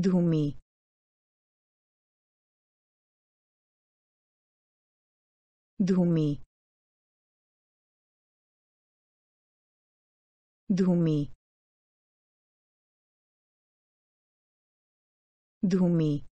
धूमी धूमी धूमी धूमी